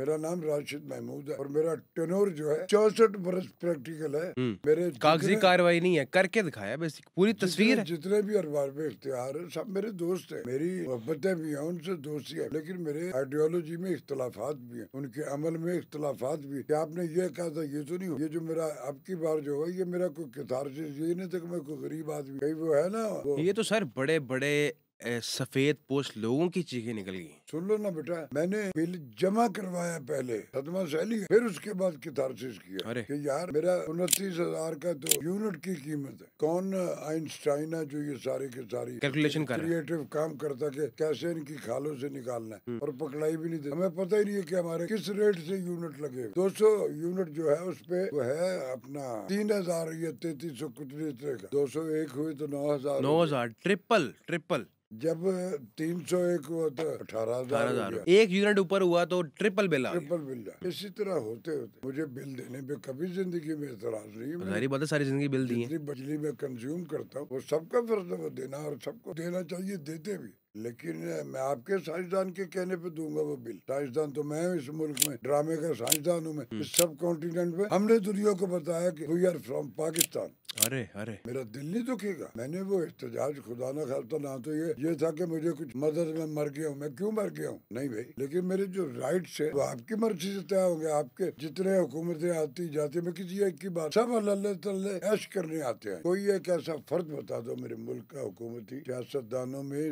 मेरा नाम राशिद महमूद है और मेरा टेनोर जो है चौसठ बरस प्रैक्टिकल है हम्म। मेरे कागजी कार्रवाई नहीं है करके दिखाया बेसिक पूरी तस्वीर है जितने भी अखबार में इश्तेहार है सब मेरे दोस्त है मेरी मोहब्बतें भी हैं उनसे दोस्ती है लेकिन मेरे आइडियोलॉजी में इख्तलाफात भी है उनके अमल में इख्तलाफात भी है आपने ये कहा था ये तो नहीं हो ये जो मेरा अब की बार जो है ये मेरा कोई कितार ये नहीं था मैं कोई गरीब आदमी वो है ना ये तो सर बड़े बड़े सफेद पोस्ट लोगों की चीखें निकल गई सुन लो ना बेटा मैंने बिल जमा करवाया पहले सदमा सैली फिर उसके बाद किथारसिस किया कि यार मेरा उनतीस हजार का तो यूनिट की कीमत है कौन आइंस्टाइन है जो ये सारे के सारी कैलकुलेशन कर क्रिएटिव काम करता के कैसे इनकी खालों से निकालना है हम्म। और पकड़ाई भी नहीं दे हमें पता ही नहीं है की हमारे किस रेट से यूनिट लगे दो सौ यूनिट जो है उस पे वो है अपना तीन हजार या तैतीस सौ कुछ का दो सौ एक हुए तो नौ हजार नौ हजार ट्रिपल ट्रिपल जब तीन सौ एक हुआ तो अठारह हजार एक यूनिट ऊपर हुआ तो ट्रिपल बिल ट्रिपल बिल इसी तरह होते होते मुझे बिल देने पे कभी जिंदगी में एतराज नहीं बात है सारी जिंदगी बिल दी है बिजली में कंज्यूम करता हूँ वो सबका फर्ज है वो देना और सबको देना चाहिए देते भी लेकिन मैं आपके साइंसदान के कहने पे दूंगा वो बिल साइंसदान तो मैं इस मुल्क में ड्रामे का साइंसदान हूँ मैं हम्म। इस सब कॉन्टिनेंट में हमने दुनिया को बताया कि वी आर फ्रॉम पाकिस्तान अरे अरे मेरा दिल नहीं दुखेगा मैंने वो एहतजाज खुदा ना खालता ना तो ये ये था कि मुझे कुछ मदद में मर गया हूँ मैं क्यों मर गया हूँ नहीं भाई लेकिन मेरे जो राइट्स है वो आपकी मर्जी से तय होंगे आपके जितने हुकूमतें आती जाती मैं किसी एक की बात सब अल्लाह ऐश करने आते हैं कोई एक ऐसा फर्क बता दो मेरे मुल्क का हुकूमती सियासतदानों में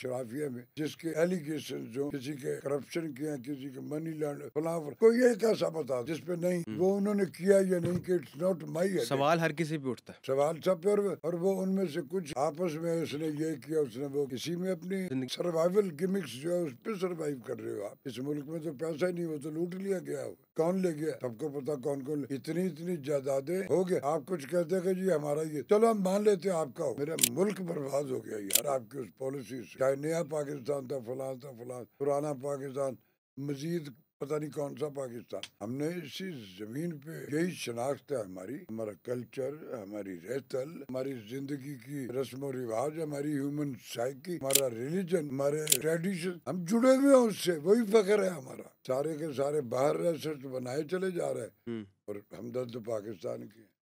शराफिया में जिसके एलिगेशन जो किसी के करप्शन के हैं किसी के मनी लॉन्डर फलावर कोई एक ऐसा बता दो जिसपे नहीं वो उन्होंने किया या नहीं की इट्स नॉट माई सवाल हर किसी पे उठता है है सवाल सब पर और वो उनमें से कुछ आपस में उसने ये किया उसने वो किसी में अपनी सर्वाइवल गिमिक्स जो है उस पर सर्वाइव कर रहे हो आप इस मुल्क में तो पैसा ही नहीं वो तो लूट लिया गया कौन ले गया सबको पता कौन कौन इतनी इतनी जायदादे हो गए आप कुछ कहते हैं जी हमारा ये चलो हम मान लेते हैं आपका मेरा मुल्क बर्बाद हो गया यार आपकी उस पॉलिसी से चाहे नया पाकिस्तान था फलान था फलान पुराना पाकिस्तान मजीद पता नहीं कौन सा पाकिस्तान हमने इसी जमीन पे यही शनाख्त है हमारी हमारा कल्चर हमारी रहतल हमारी जिंदगी की रस्म रिवाज हमारी ह्यूमन साइकी हमारा रिलीजन हमारे ट्रेडिशन हम जुड़े हुए हैं उससे वही फख्र है हमारा सारे के सारे बाहर रह बनाए चले जा रहे हैं हम्म। और हमदर्द पाकिस्तान के